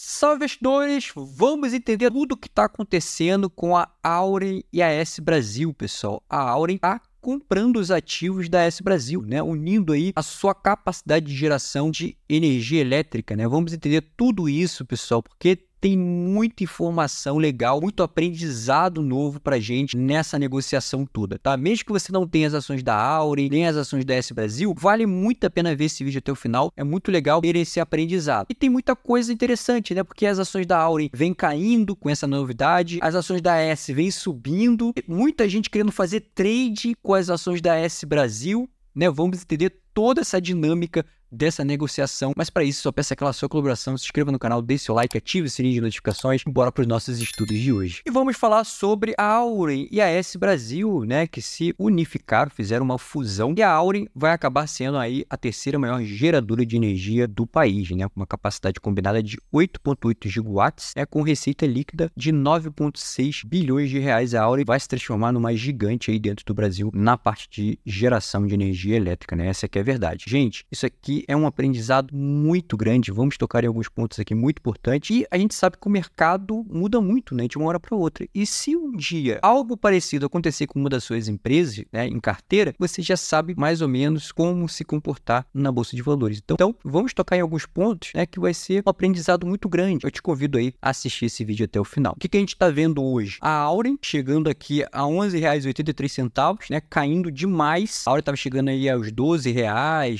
Salve investidores, vamos entender tudo o que está acontecendo com a Auren e a S Brasil, pessoal. A Auren está comprando os ativos da S Brasil, né? Unindo aí a sua capacidade de geração de energia elétrica, né? Vamos entender tudo isso, pessoal, porque tem muita informação legal, muito aprendizado novo pra gente nessa negociação toda, tá? Mesmo que você não tenha as ações da Aure, nem as ações da S Brasil, vale muito a pena ver esse vídeo até o final, é muito legal ter esse aprendizado. E tem muita coisa interessante, né? Porque as ações da Aure vêm caindo com essa novidade, as ações da S vêm subindo, muita gente querendo fazer trade com as ações da S Brasil, né? Vamos entender toda essa dinâmica dessa negociação. Mas para isso, só peço aquela sua colaboração, se inscreva no canal, deixe seu like, ative o sininho de notificações e bora para os nossos estudos de hoje. E vamos falar sobre a Auren e a S Brasil, né, que se unificaram, fizeram uma fusão e a Auren vai acabar sendo aí a terceira maior geradora de energia do país, né, com uma capacidade combinada de 8.8 gigawatts, é com receita líquida de 9.6 bilhões de reais. A Auren vai se transformar numa gigante aí dentro do Brasil na parte de geração de energia elétrica, né? Essa que é a verdade. Gente, isso aqui é um aprendizado muito grande. Vamos tocar em alguns pontos aqui muito importantes. E a gente sabe que o mercado muda muito, né? De uma hora para outra. E se um dia algo parecido acontecer com uma das suas empresas, né, em carteira, você já sabe mais ou menos como se comportar na bolsa de valores. Então, então vamos tocar em alguns pontos, né, que vai ser um aprendizado muito grande. Eu te convido aí a assistir esse vídeo até o final. O que, que a gente está vendo hoje? A Auren chegando aqui a R$ 11,83, né, caindo demais. A Auren estava chegando aí aos R$ 12,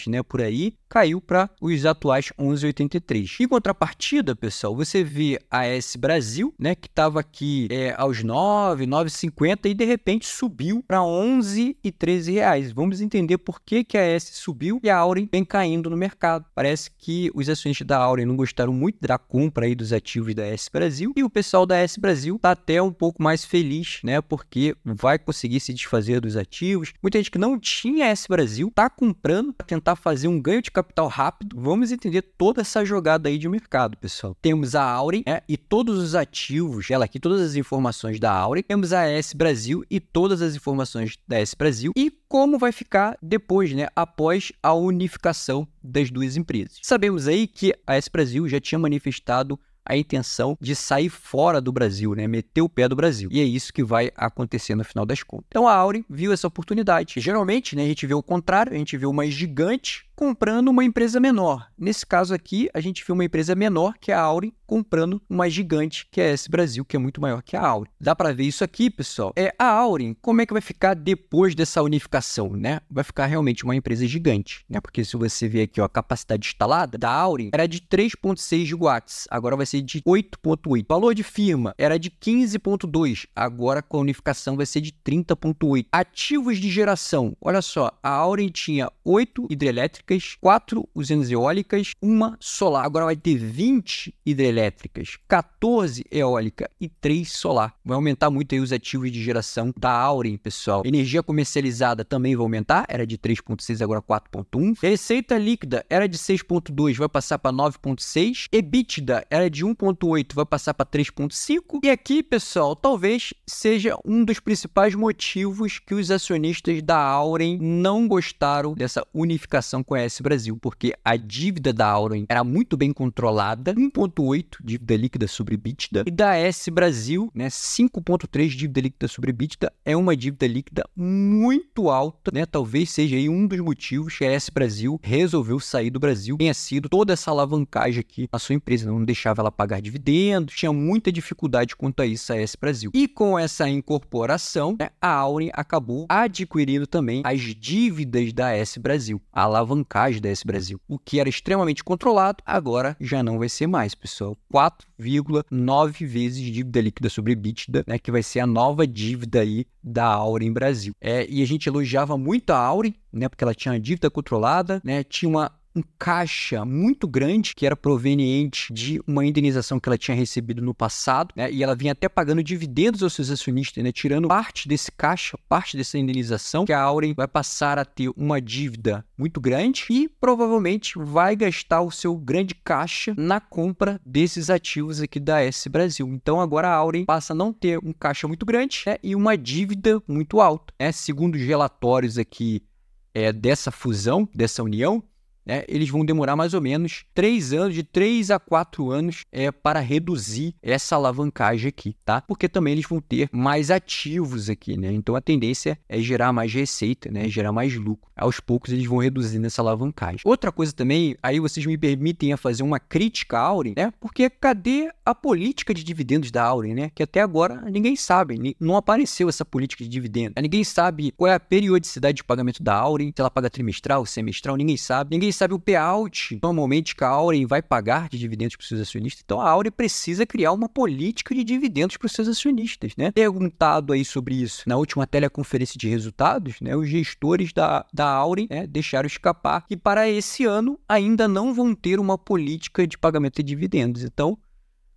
né, por aí caiu para os atuais 11,83. Em contrapartida, pessoal, você vê a S Brasil, né, que estava aqui é, aos 9, 9,50 e de repente subiu para 11,13 reais. Vamos entender por que, que a S subiu e a Auren vem caindo no mercado. Parece que os acionistas da Auren não gostaram muito da compra aí dos ativos da S Brasil e o pessoal da S Brasil está até um pouco mais feliz, né, porque vai conseguir se desfazer dos ativos. Muita gente que não tinha S Brasil está comprando para tentar fazer um ganho de capital rápido, vamos entender toda essa jogada aí de mercado, pessoal. Temos a Aure né, e todos os ativos, ela aqui, todas as informações da Aure. Temos a S Brasil e todas as informações da S Brasil. E como vai ficar depois, né, após a unificação das duas empresas. Sabemos aí que a S Brasil já tinha manifestado a intenção de sair fora do Brasil, né? Meter o pé do Brasil. E é isso que vai acontecer no final das contas. Então a Aure viu essa oportunidade. Geralmente, né, a gente vê o contrário, a gente vê uma gigante comprando uma empresa menor. Nesse caso aqui, a gente viu uma empresa menor, que é a Auri, comprando uma gigante, que é esse Brasil, que é muito maior que a Auri. Dá para ver isso aqui, pessoal? É a Auri, como é que vai ficar depois dessa unificação, né? Vai ficar realmente uma empresa gigante, né? Porque se você ver aqui, ó, a capacidade instalada da Auri era de 3.6 gigawatts, agora vai ser de 8.8. Valor de firma era de 15.2, agora com a unificação vai ser de 30.8. Ativos de geração, olha só, a Auri tinha 8 hidrelétricas, hidrelétricas, quatro usinas eólicas, uma solar. Agora vai ter 20 hidrelétricas, 14 eólica e 3 solar. Vai aumentar muito aí os ativos de geração da Auren, pessoal. Energia comercializada também vai aumentar, era de 3.6 agora 4.1. Receita líquida era de 6.2, vai passar para 9.6. EBITDA era de 1.8, vai passar para 3.5. E aqui, pessoal, talvez seja um dos principais motivos que os acionistas da Auren não gostaram dessa unificação com a S Brasil, porque a dívida da Auren era muito bem controlada, 1.8 dívida líquida sobre EBITDA, e da S Brasil, né, 5.3 dívida líquida sobre EBITDA, é uma dívida líquida muito alta, né? Talvez seja aí um dos motivos que a S Brasil resolveu sair do Brasil, tenha sido toda essa alavancagem aqui na sua empresa, não deixava ela pagar dividendos, tinha muita dificuldade quanto a isso a S Brasil. E com essa incorporação, né, a Auren acabou adquirindo também as dívidas da S Brasil, a alavancagem bancais da S Brasil. O que era extremamente controlado, agora já não vai ser mais, pessoal. 4,9 vezes dívida líquida sobre EBITDA, né, que vai ser a nova dívida aí da em Brasil. É, e a gente elogiava muito a Auren, né, porque ela tinha uma dívida controlada, né, tinha uma um caixa muito grande que era proveniente de uma indenização que ela tinha recebido no passado, né? E ela vinha até pagando dividendos aos seus acionistas, né? Tirando parte desse caixa, parte dessa indenização, que a Auren vai passar a ter uma dívida muito grande e provavelmente vai gastar o seu grande caixa na compra desses ativos aqui da S Brasil. Então agora a Auren passa a não ter um caixa muito grande né? e uma dívida muito alta, né? Segundo os relatórios aqui é, dessa fusão, dessa união, né, eles vão demorar mais ou menos 3 anos, de 3 a 4 anos, é, para reduzir essa alavancagem aqui, tá? Porque também eles vão ter mais ativos aqui, né? Então a tendência é gerar mais receita, né? Gerar mais lucro. Aos poucos eles vão reduzindo essa alavancagem. Outra coisa também, aí vocês me permitem a fazer uma crítica à Auren, né? Porque cadê a política de dividendos da Aure né? Que até agora ninguém sabe, não apareceu essa política de dividendos. Ninguém sabe qual é a periodicidade de pagamento da Aure se ela paga trimestral, semestral, ninguém sabe. Ninguém sabe o payout normalmente que a Aure vai pagar de dividendos para os seus acionistas. Então a Aure precisa criar uma política de dividendos para os seus acionistas, né? Perguntado aí sobre isso na última teleconferência de resultados, né? Os gestores da, da Aure né, deixaram escapar que para esse ano ainda não vão ter uma política de pagamento de dividendos. Então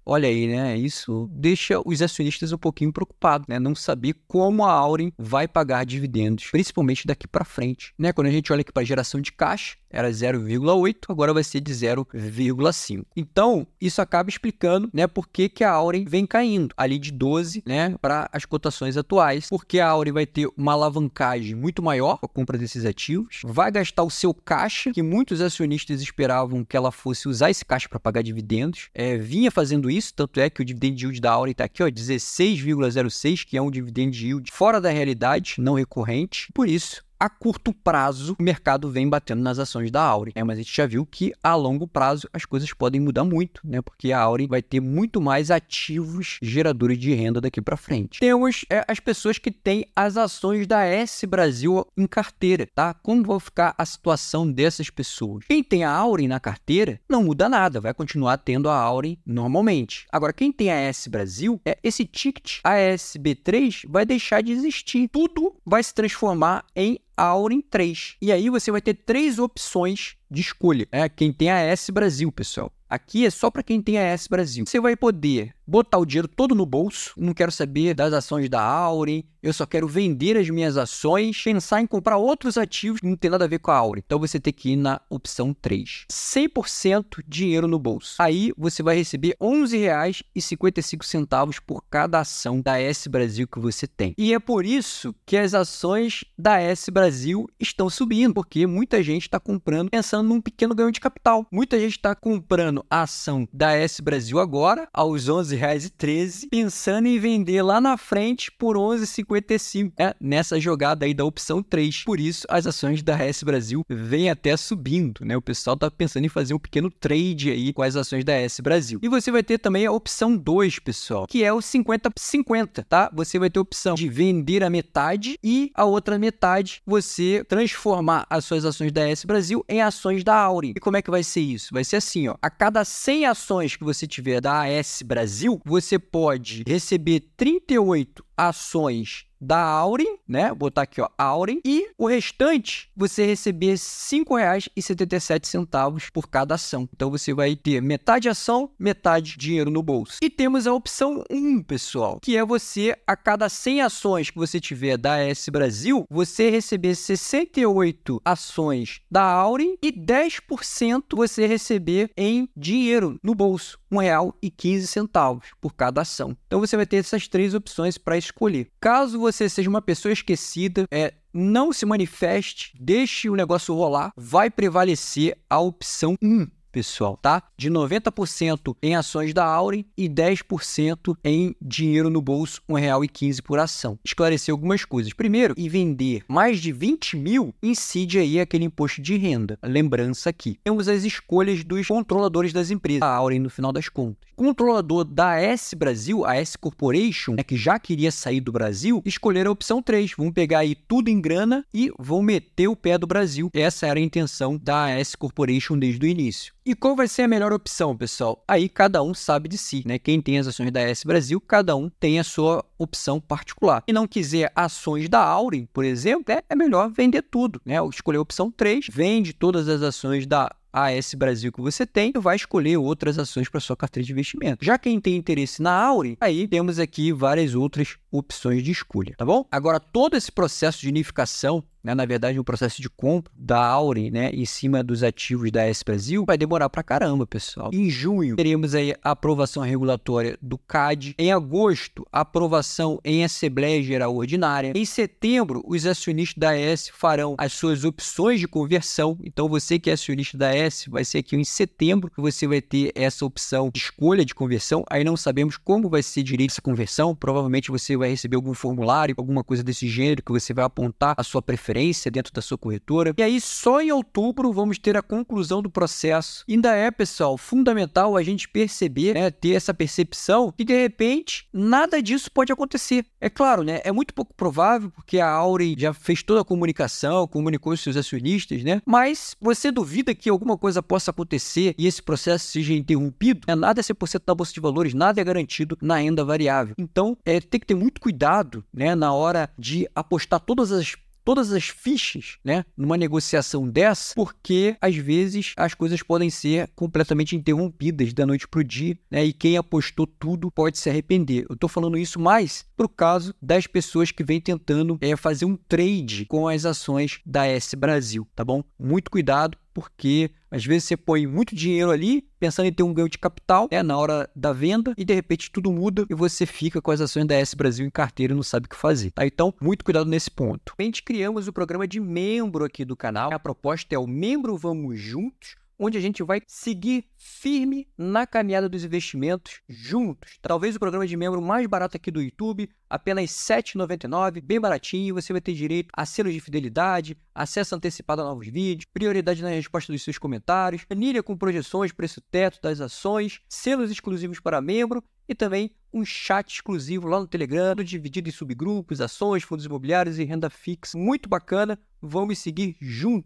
Olha aí, né? Isso deixa os acionistas um pouquinho preocupados, né? Não saber como a Auren vai pagar dividendos, principalmente daqui para frente, né? Quando a gente olha aqui para geração de caixa, era 0,8, agora vai ser de 0,5. Então, isso acaba explicando, né, por que, que a Aurem vem caindo ali de 12, né, para as cotações atuais, porque a Aurem vai ter uma alavancagem muito maior com a compra desses ativos, vai gastar o seu caixa, que muitos acionistas esperavam que ela fosse usar esse caixa para pagar dividendos, é, vinha fazendo isso, tanto é que o dividend yield da Aurem está aqui, ó, 16,06, que é um dividend yield fora da realidade, não recorrente. Por isso, a curto prazo, o mercado vem batendo nas ações da Auri, né? mas a gente já viu que a longo prazo as coisas podem mudar muito, né? porque a Auri vai ter muito mais ativos geradores de renda daqui para frente. Temos é, as pessoas que têm as ações da S Brasil em carteira, tá? Como vai ficar a situação dessas pessoas? Quem tem a Auri na carteira não muda nada, vai continuar tendo a Auri normalmente. Agora, quem tem a S Brasil, é esse ticket ASB3 vai deixar de existir. Tudo vai se transformar em Aurin 3. E aí você vai ter três opções de escolha. É quem tem a S Brasil, pessoal. Aqui é só para quem tem a S Brasil. Você vai poder botar o dinheiro todo no bolso, não quero saber das ações da Aure, eu só quero vender as minhas ações, pensar em comprar outros ativos que não tem nada a ver com a Aure. Então você tem que ir na opção 3. 100% dinheiro no bolso. Aí você vai receber R$ 11,55 por cada ação da S Brasil que você tem. E é por isso que as ações da S Brasil estão subindo, porque muita gente está comprando pensando num pequeno ganho de capital. Muita gente está comprando a ação da S Brasil agora aos R$ R$14,13, pensando em vender lá na frente por R$11,55, né? nessa jogada aí da opção 3. Por isso, as ações da RS Brasil vêm até subindo, né? O pessoal tá pensando em fazer um pequeno trade aí com as ações da RS Brasil. E você vai ter também a opção 2, pessoal, que é o 50-50, tá? Você vai ter a opção de vender a metade e a outra metade você transformar as suas ações da RS Brasil em ações da Auri. E como é que vai ser isso? Vai ser assim, ó. A cada 100 ações que você tiver da AS Brasil, você pode receber 38 ações da Aure, né? Vou botar aqui, ó, Aure. E o restante, você receber R$ 5,77 por cada ação. Então você vai ter metade ação, metade dinheiro no bolso. E temos a opção 1, pessoal, que é você, a cada 100 ações que você tiver da S Brasil, você receber 68 ações da Aure e 10% você receber em dinheiro no bolso, R$ 1,15 por cada ação. Então você vai ter essas três opções para escolher. Caso você você seja uma pessoa esquecida, é, não se manifeste, deixe o negócio rolar, vai prevalecer a opção 1 pessoal, tá? De 90% em ações da Aurem e 10% em dinheiro no bolso, R$1,15 por ação. Esclarecer algumas coisas. Primeiro, e vender mais de 20 mil incide aí aquele imposto de renda. Lembrança aqui. Temos as escolhas dos controladores das empresas, a Aurem no final das contas. controlador da S Brasil, a S Corporation, né, que já queria sair do Brasil, escolheram a opção 3. Vão pegar aí tudo em grana e vão meter o pé do Brasil. Essa era a intenção da S Corporation desde o início. E qual vai ser a melhor opção, pessoal? Aí cada um sabe de si, né? Quem tem as ações da S Brasil, cada um tem a sua opção particular. E não quiser ações da Auren, por exemplo, né? é melhor vender tudo, né? Escolher a opção 3, vende todas as ações da AS Brasil que você tem, vai escolher outras ações para sua carteira de investimento. Já quem tem interesse na Aure, aí temos aqui várias outras opções de escolha, tá bom? Agora, todo esse processo de unificação, né, na verdade, um processo de compra da Auren, né, em cima dos ativos da S Brasil, vai demorar pra caramba, pessoal. Em junho, teremos aí a aprovação regulatória do CAD. Em agosto, aprovação em Assembleia Geral Ordinária. Em setembro, os acionistas da S farão as suas opções de conversão. Então, você que é acionista da S, vai ser aqui em setembro que você vai ter essa opção de escolha de conversão. Aí não sabemos como vai ser direito essa conversão. Provavelmente você vai receber algum formulário, alguma coisa desse gênero que você vai apontar a sua preferência dentro da sua corretora. E aí só em outubro vamos ter a conclusão do processo. Ainda é, pessoal, fundamental a gente perceber, né, ter essa percepção que de repente nada disso pode acontecer. É claro, né, é muito pouco provável porque a Aure já fez toda a comunicação, comunicou os seus acionistas, né? Mas você duvida que alguma coisa possa acontecer e esse processo seja interrompido? é Nada é 100% da bolsa de valores, nada é garantido na renda variável. Então, é, tem que ter muito muito cuidado né, na hora de apostar todas as todas as fichas, né, numa negociação dessa, porque às vezes as coisas podem ser completamente interrompidas da noite para o dia, né, e quem apostou tudo pode se arrepender. Eu estou falando isso mais para o caso das pessoas que vêm tentando é, fazer um trade com as ações da S Brasil, tá bom? Muito cuidado, porque às vezes você põe muito dinheiro ali, pensando em ter um ganho de capital, é né, na hora da venda, e de repente tudo muda e você fica com as ações da S Brasil em carteira e não sabe o que fazer. Tá? Então, muito cuidado nesse ponto. A gente criamos o programa de membro aqui do canal. A proposta é o membro Vamos Juntos onde a gente vai seguir firme na caminhada dos investimentos juntos. Talvez o programa de membro mais barato aqui do YouTube, apenas R$ 7,99, bem baratinho. Você vai ter direito a selos de fidelidade, acesso antecipado a novos vídeos, prioridade na resposta dos seus comentários, planilha com projeções, preço teto das ações, selos exclusivos para membro e também um chat exclusivo lá no Telegram, dividido em subgrupos, ações, fundos imobiliários e renda fixa. Muito bacana. Vamos seguir juntos.